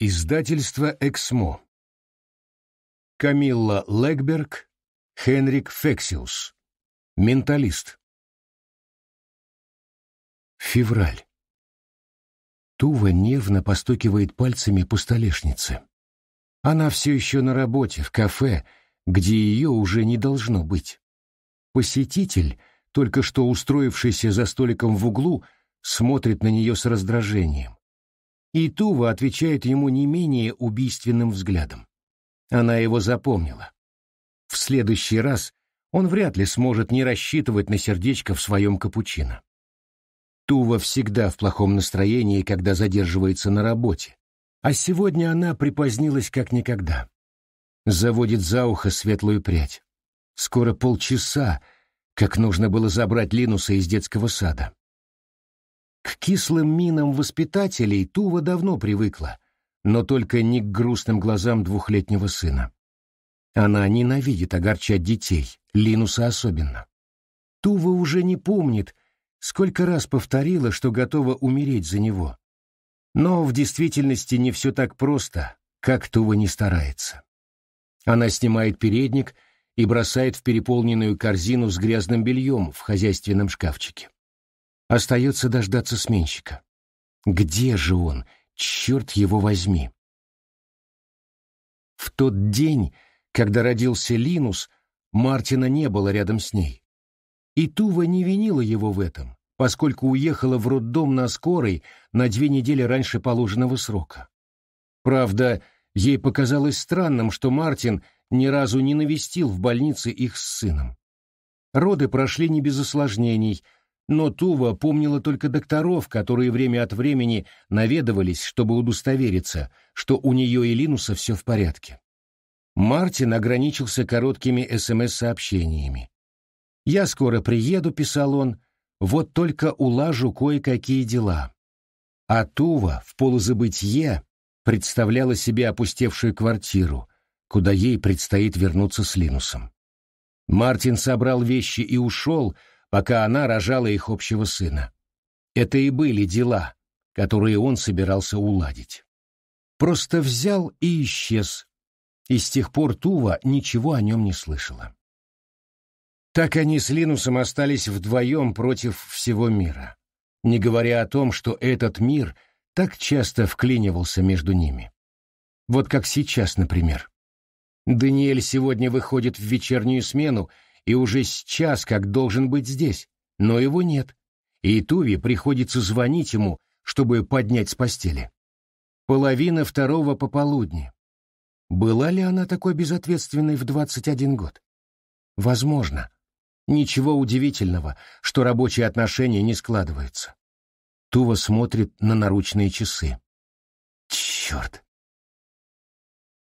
Издательство «Эксмо». Камилла Легберг, Хенрик Фексиус. Менталист. Февраль. Тува нервно постукивает пальцами по столешнице. Она все еще на работе, в кафе, где ее уже не должно быть. Посетитель, только что устроившийся за столиком в углу, смотрит на нее с раздражением. И Тува отвечает ему не менее убийственным взглядом. Она его запомнила. В следующий раз он вряд ли сможет не рассчитывать на сердечко в своем капучино. Тува всегда в плохом настроении, когда задерживается на работе, а сегодня она припозднилась как никогда. Заводит за ухо светлую прядь. Скоро полчаса, как нужно было забрать Линуса из детского сада. К кислым минам воспитателей Тува давно привыкла, но только не к грустным глазам двухлетнего сына. Она ненавидит огорчать детей, Линуса особенно. Тува уже не помнит, сколько раз повторила, что готова умереть за него. Но в действительности не все так просто, как Тува не старается. Она снимает передник и бросает в переполненную корзину с грязным бельем в хозяйственном шкафчике. Остается дождаться сменщика. Где же он? Черт его возьми! В тот день, когда родился Линус, Мартина не было рядом с ней. И Тува не винила его в этом, поскольку уехала в роддом на скорой на две недели раньше положенного срока. Правда, ей показалось странным, что Мартин ни разу не навестил в больнице их с сыном. Роды прошли не без осложнений — но Тува помнила только докторов, которые время от времени наведывались, чтобы удостовериться, что у нее и Линуса все в порядке. Мартин ограничился короткими СМС-сообщениями. «Я скоро приеду», — писал он, — «вот только улажу кое-какие дела». А Тува в полузабытье представляла себе опустевшую квартиру, куда ей предстоит вернуться с Линусом. Мартин собрал вещи и ушел — пока она рожала их общего сына. Это и были дела, которые он собирался уладить. Просто взял и исчез, и с тех пор Тува ничего о нем не слышала. Так они с Линусом остались вдвоем против всего мира, не говоря о том, что этот мир так часто вклинивался между ними. Вот как сейчас, например. Даниэль сегодня выходит в вечернюю смену и уже сейчас как должен быть здесь, но его нет, и Туви приходится звонить ему, чтобы поднять с постели. Половина второго пополудни. Была ли она такой безответственной в 21 год? Возможно. Ничего удивительного, что рабочие отношения не складываются. Тува смотрит на наручные часы. Черт!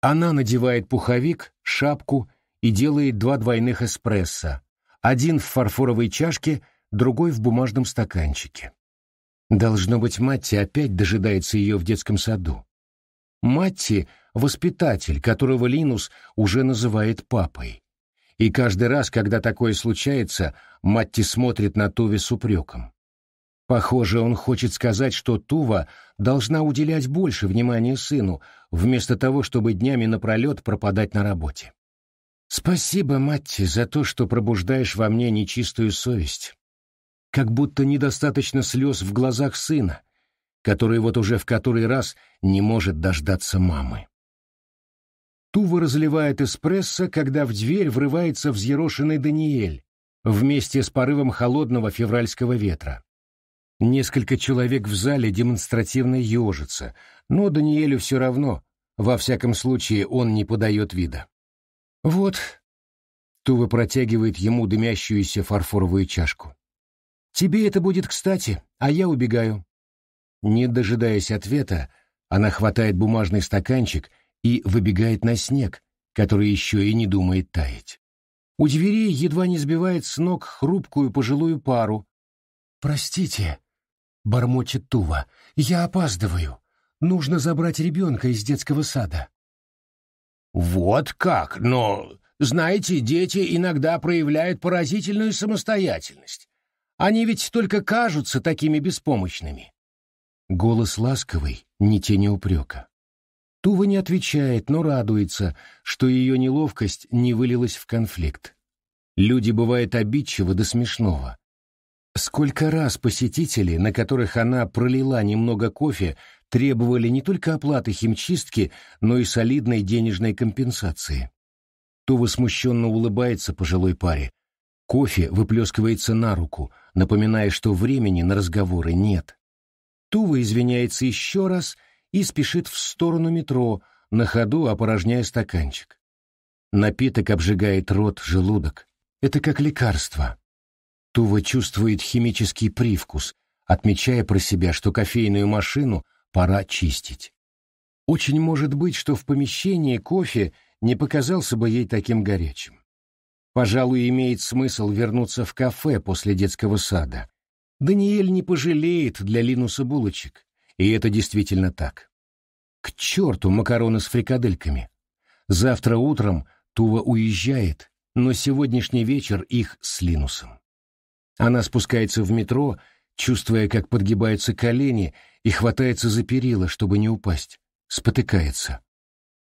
Она надевает пуховик, шапку и делает два двойных эспрессо, один в фарфоровой чашке, другой в бумажном стаканчике. Должно быть, Матти опять дожидается ее в детском саду. Матти — воспитатель, которого Линус уже называет папой. И каждый раз, когда такое случается, Матти смотрит на Туве с упреком. Похоже, он хочет сказать, что Тува должна уделять больше внимания сыну, вместо того, чтобы днями напролет пропадать на работе. Спасибо, мать, за то, что пробуждаешь во мне нечистую совесть. Как будто недостаточно слез в глазах сына, который вот уже в который раз не может дождаться мамы. Тува разливает эспрессо, когда в дверь врывается взъерошенный Даниэль вместе с порывом холодного февральского ветра. Несколько человек в зале демонстративно ежится, но Даниэлю все равно, во всяком случае он не подает вида. «Вот». Тува протягивает ему дымящуюся фарфоровую чашку. «Тебе это будет кстати, а я убегаю». Не дожидаясь ответа, она хватает бумажный стаканчик и выбегает на снег, который еще и не думает таять. У двери едва не сбивает с ног хрупкую пожилую пару. «Простите», — бормочет Тува, — «я опаздываю. Нужно забрать ребенка из детского сада». Вот как, но, знаете, дети иногда проявляют поразительную самостоятельность. Они ведь только кажутся такими беспомощными. Голос ласковый, ни тени упрека. Тува не отвечает, но радуется, что ее неловкость не вылилась в конфликт. Люди бывают обидчивы до смешного, Сколько раз посетители, на которых она пролила немного кофе, требовали не только оплаты химчистки, но и солидной денежной компенсации. То возмущенно улыбается пожилой паре. Кофе выплескивается на руку, напоминая, что времени на разговоры нет. Тува извиняется еще раз и спешит в сторону метро, на ходу опорожняя стаканчик. Напиток обжигает рот, желудок. Это как лекарство. Тува чувствует химический привкус, отмечая про себя, что кофейную машину пора чистить. Очень может быть, что в помещении кофе не показался бы ей таким горячим. Пожалуй, имеет смысл вернуться в кафе после детского сада. Даниэль не пожалеет для Линуса булочек, и это действительно так. К черту макароны с фрикадельками. Завтра утром Тува уезжает, но сегодняшний вечер их с Линусом. Она спускается в метро, чувствуя, как подгибаются колени, и хватается за перила, чтобы не упасть. Спотыкается.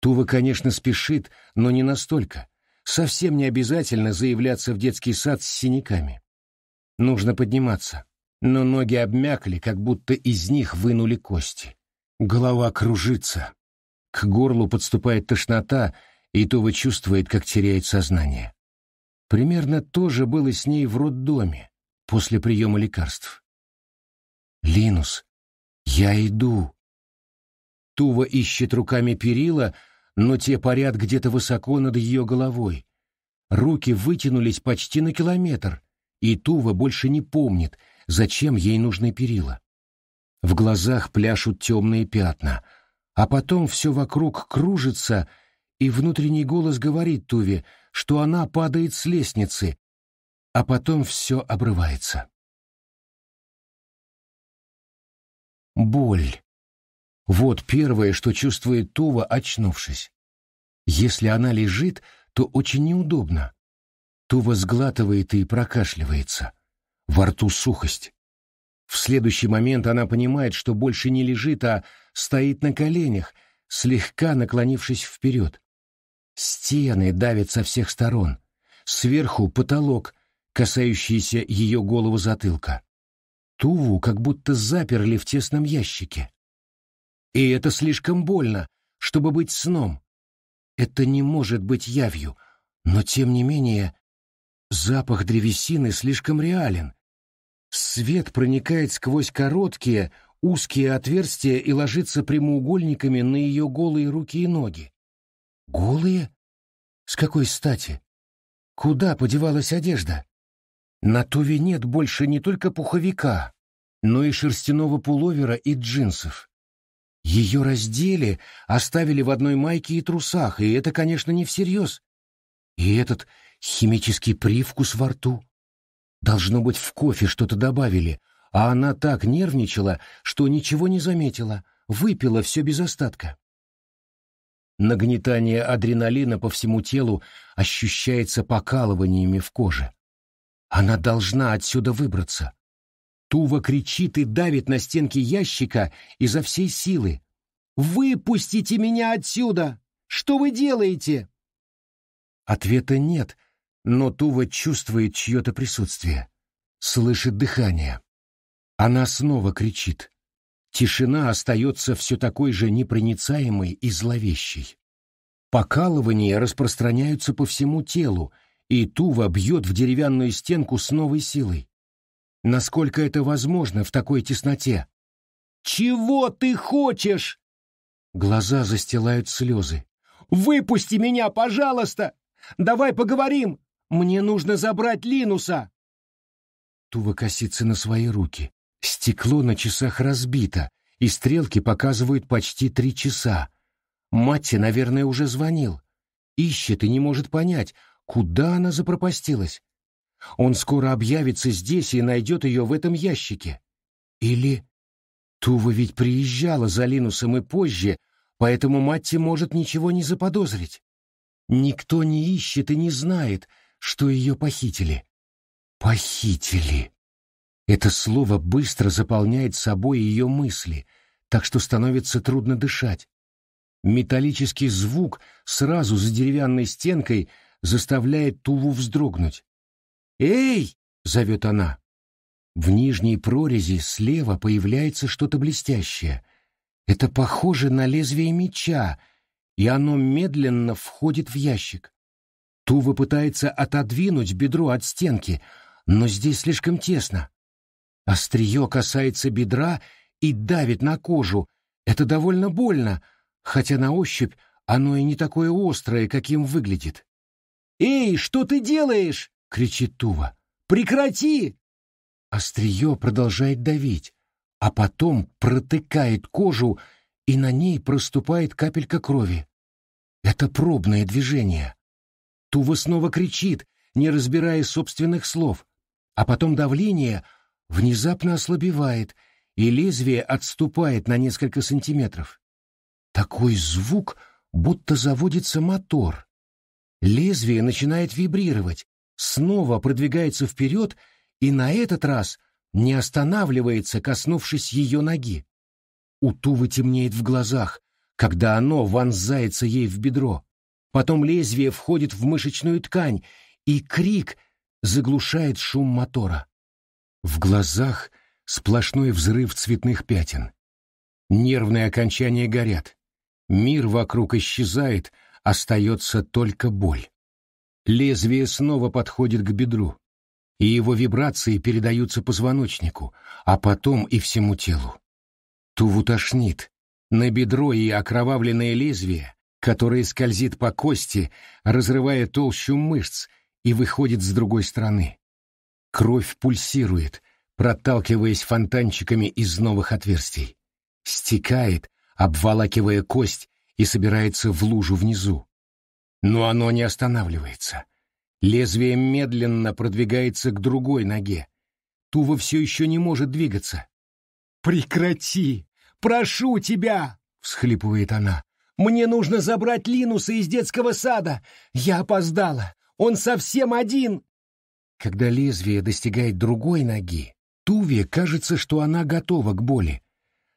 Тува, конечно, спешит, но не настолько. Совсем не обязательно заявляться в детский сад с синяками. Нужно подниматься. Но ноги обмякли, как будто из них вынули кости. Голова кружится. К горлу подступает тошнота, и Тува чувствует, как теряет сознание. Примерно то же было с ней в роддоме после приема лекарств. «Линус, я иду!» Тува ищет руками перила, но те парят где-то высоко над ее головой. Руки вытянулись почти на километр, и Тува больше не помнит, зачем ей нужны перила. В глазах пляшут темные пятна, а потом все вокруг кружится, и внутренний голос говорит Туве — что она падает с лестницы, а потом все обрывается. Боль. Вот первое, что чувствует Тува, очнувшись. Если она лежит, то очень неудобно. Тува сглатывает и прокашливается. Во рту сухость. В следующий момент она понимает, что больше не лежит, а стоит на коленях, слегка наклонившись вперед. Стены давят со всех сторон. Сверху потолок, касающийся ее голову затылка. Туву как будто заперли в тесном ящике. И это слишком больно, чтобы быть сном. Это не может быть явью, но тем не менее запах древесины слишком реален. Свет проникает сквозь короткие, узкие отверстия и ложится прямоугольниками на ее голые руки и ноги. Голые? С какой стати? Куда подевалась одежда? На Туве нет больше не только пуховика, но и шерстяного пуловера и джинсов. Ее раздели, оставили в одной майке и трусах, и это, конечно, не всерьез. И этот химический привкус во рту. Должно быть, в кофе что-то добавили, а она так нервничала, что ничего не заметила, выпила все без остатка. Нагнетание адреналина по всему телу ощущается покалываниями в коже. Она должна отсюда выбраться. Тува кричит и давит на стенки ящика изо всей силы. «Выпустите меня отсюда! Что вы делаете?» Ответа нет, но Тува чувствует чье-то присутствие. Слышит дыхание. Она снова кричит тишина остается все такой же непроницаемой и зловещей. Покалывания распространяются по всему телу, и Тува бьет в деревянную стенку с новой силой. Насколько это возможно в такой тесноте? «Чего ты хочешь?» Глаза застилают слезы. «Выпусти меня, пожалуйста! Давай поговорим! Мне нужно забрать Линуса!» Тува косится на свои руки. Стекло на часах разбито, и стрелки показывают почти три часа. Матти, наверное, уже звонил. Ищет и не может понять, куда она запропастилась. Он скоро объявится здесь и найдет ее в этом ящике. Или... Тува ведь приезжала за Линусом и позже, поэтому Матти может ничего не заподозрить. Никто не ищет и не знает, что ее похитили. Похитили. Это слово быстро заполняет собой ее мысли, так что становится трудно дышать. Металлический звук сразу за деревянной стенкой заставляет Туву вздрогнуть. «Эй!» — зовет она. В нижней прорези слева появляется что-то блестящее. Это похоже на лезвие меча, и оно медленно входит в ящик. Тува пытается отодвинуть бедро от стенки, но здесь слишком тесно. Острие касается бедра и давит на кожу. Это довольно больно, хотя на ощупь оно и не такое острое, каким выглядит. «Эй, что ты делаешь?» — кричит Тува. «Прекрати!» Острие продолжает давить, а потом протыкает кожу, и на ней проступает капелька крови. Это пробное движение. Тува снова кричит, не разбирая собственных слов, а потом давление — внезапно ослабевает, и лезвие отступает на несколько сантиметров. Такой звук, будто заводится мотор. Лезвие начинает вибрировать, снова продвигается вперед и на этот раз не останавливается, коснувшись ее ноги. У Тувы темнеет в глазах, когда оно вонзается ей в бедро. Потом лезвие входит в мышечную ткань, и крик заглушает шум мотора. В глазах сплошной взрыв цветных пятен. Нервные окончания горят. Мир вокруг исчезает, остается только боль. Лезвие снова подходит к бедру, и его вибрации передаются позвоночнику, а потом и всему телу. Туву тошнит. На бедро и окровавленное лезвие, которое скользит по кости, разрывая толщу мышц и выходит с другой стороны. Кровь пульсирует, проталкиваясь фонтанчиками из новых отверстий. Стекает, обволакивая кость, и собирается в лужу внизу. Но оно не останавливается. Лезвие медленно продвигается к другой ноге. Тува все еще не может двигаться. «Прекрати! Прошу тебя!» — всхлипывает она. «Мне нужно забрать Линуса из детского сада! Я опоздала! Он совсем один!» Когда лезвие достигает другой ноги, Туве кажется, что она готова к боли.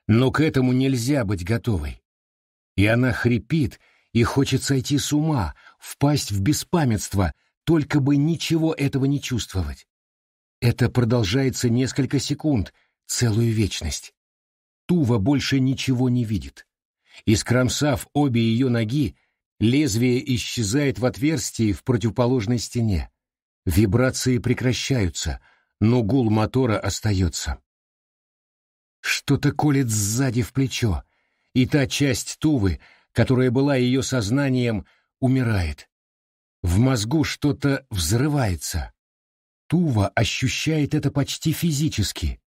Но к этому нельзя быть готовой. И она хрипит, и хочет сойти с ума, впасть в беспамятство, только бы ничего этого не чувствовать. Это продолжается несколько секунд, целую вечность. Тува больше ничего не видит. Искромсав обе ее ноги, лезвие исчезает в отверстии в противоположной стене. Вибрации прекращаются, но гул мотора остается. Что-то колет сзади в плечо, и та часть Тувы, которая была ее сознанием, умирает. В мозгу что-то взрывается. Тува ощущает это почти физически,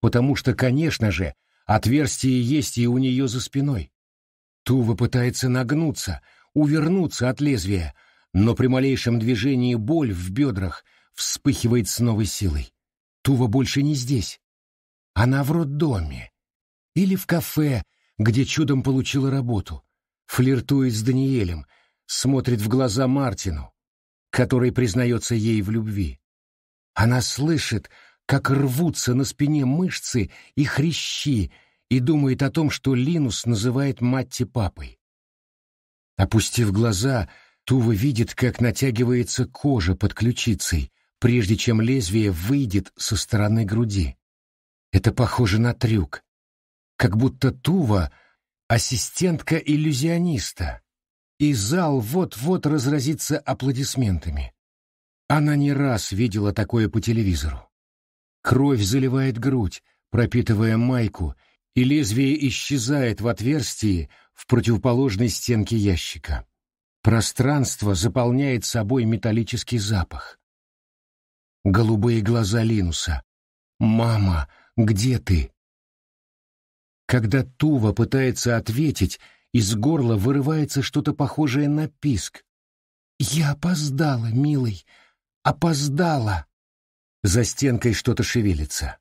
потому что, конечно же, отверстие есть и у нее за спиной. Тува пытается нагнуться, увернуться от лезвия, но при малейшем движении боль в бедрах вспыхивает с новой силой. Тува больше не здесь. Она в роддоме. Или в кафе, где чудом получила работу. Флиртует с Даниэлем, смотрит в глаза Мартину, который признается ей в любви. Она слышит, как рвутся на спине мышцы и хрящи, и думает о том, что Линус называет Матти папой. Опустив глаза, Тува видит, как натягивается кожа под ключицей, прежде чем лезвие выйдет со стороны груди. Это похоже на трюк. Как будто Тува — ассистентка иллюзиониста, и зал вот-вот разразится аплодисментами. Она не раз видела такое по телевизору. Кровь заливает грудь, пропитывая майку, и лезвие исчезает в отверстии в противоположной стенке ящика. Пространство заполняет собой металлический запах. Голубые глаза Линуса. «Мама, где ты?» Когда Тува пытается ответить, из горла вырывается что-то похожее на писк. «Я опоздала, милый, опоздала!» За стенкой что-то шевелится.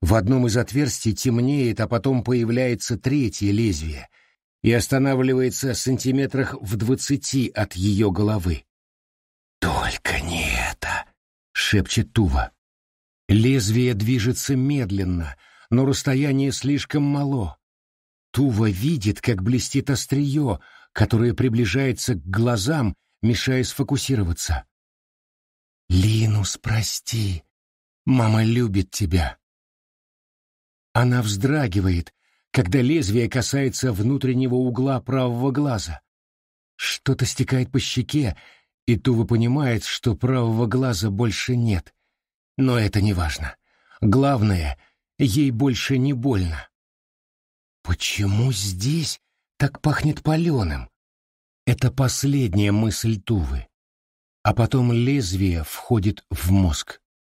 В одном из отверстий темнеет, а потом появляется третье лезвие — и останавливается в сантиметрах в двадцати от ее головы. «Только не это!» — шепчет Тува. Лезвие движется медленно, но расстояние слишком мало. Тува видит, как блестит острие, которое приближается к глазам, мешая сфокусироваться. «Линус, прости! Мама любит тебя!» Она вздрагивает, когда лезвие касается внутреннего угла правого глаза. Что-то стекает по щеке, и Тува понимает, что правого глаза больше нет. Но это не важно. Главное, ей больше не больно. Почему здесь так пахнет паленым? Это последняя мысль Тувы. А потом лезвие входит в мозг.